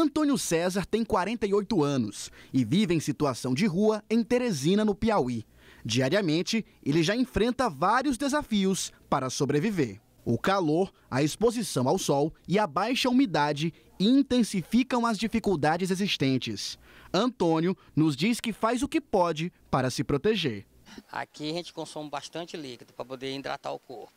Antônio César tem 48 anos e vive em situação de rua em Teresina, no Piauí. Diariamente, ele já enfrenta vários desafios para sobreviver. O calor, a exposição ao sol e a baixa umidade intensificam as dificuldades existentes. Antônio nos diz que faz o que pode para se proteger. Aqui a gente consome bastante líquido para poder hidratar o corpo.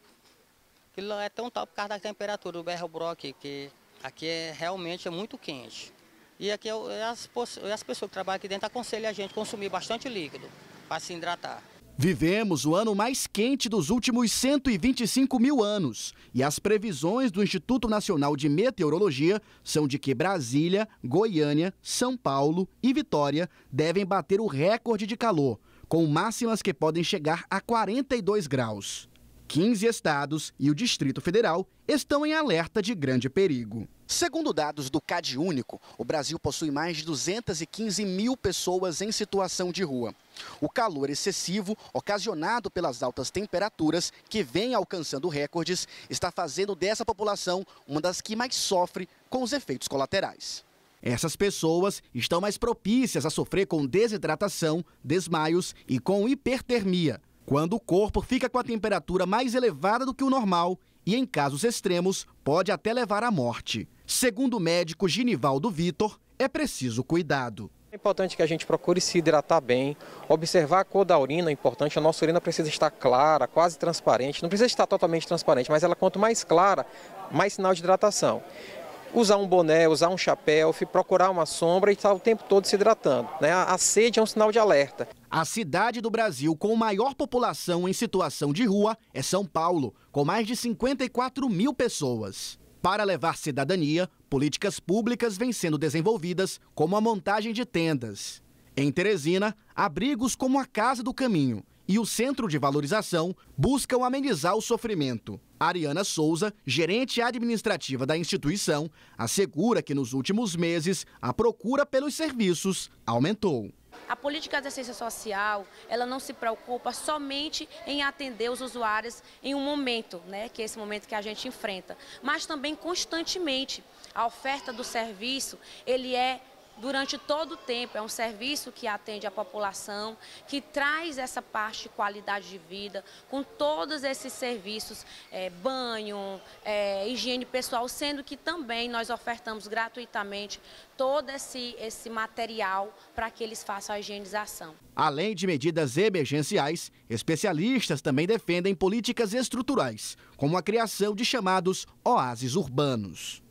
Aquilo é tão tal por causa da temperatura do berro-bro aqui, que Aqui é, realmente é muito quente. E aqui é é as, é as pessoas que trabalham aqui dentro aconselham a gente a consumir bastante líquido para se hidratar. Vivemos o ano mais quente dos últimos 125 mil anos e as previsões do Instituto Nacional de Meteorologia são de que Brasília, Goiânia, São Paulo e Vitória devem bater o recorde de calor, com máximas que podem chegar a 42 graus. 15 estados e o Distrito Federal estão em alerta de grande perigo. Segundo dados do CadÚnico, o Brasil possui mais de 215 mil pessoas em situação de rua. O calor excessivo, ocasionado pelas altas temperaturas, que vem alcançando recordes, está fazendo dessa população uma das que mais sofre com os efeitos colaterais. Essas pessoas estão mais propícias a sofrer com desidratação, desmaios e com hipertermia quando o corpo fica com a temperatura mais elevada do que o normal e, em casos extremos, pode até levar à morte. Segundo o médico Ginivaldo Vitor, é preciso cuidado. É importante que a gente procure se hidratar bem, observar a cor da urina, é importante, a nossa urina precisa estar clara, quase transparente, não precisa estar totalmente transparente, mas ela quanto mais clara, mais sinal de hidratação usar um boné, usar um chapéu, procurar uma sombra e estar tá o tempo todo se hidratando. Né? A sede é um sinal de alerta. A cidade do Brasil com maior população em situação de rua é São Paulo, com mais de 54 mil pessoas. Para levar cidadania, políticas públicas vêm sendo desenvolvidas, como a montagem de tendas. Em Teresina, abrigos como a Casa do Caminho, e o Centro de Valorização buscam amenizar o sofrimento. Ariana Souza, gerente administrativa da instituição, assegura que nos últimos meses a procura pelos serviços aumentou. A política de assistência social, ela não se preocupa somente em atender os usuários em um momento, né, que é esse momento que a gente enfrenta, mas também constantemente. A oferta do serviço, ele é durante todo o tempo. É um serviço que atende a população, que traz essa parte de qualidade de vida, com todos esses serviços, é, banho, é, higiene pessoal, sendo que também nós ofertamos gratuitamente todo esse, esse material para que eles façam a higienização. Além de medidas emergenciais, especialistas também defendem políticas estruturais, como a criação de chamados oásis urbanos.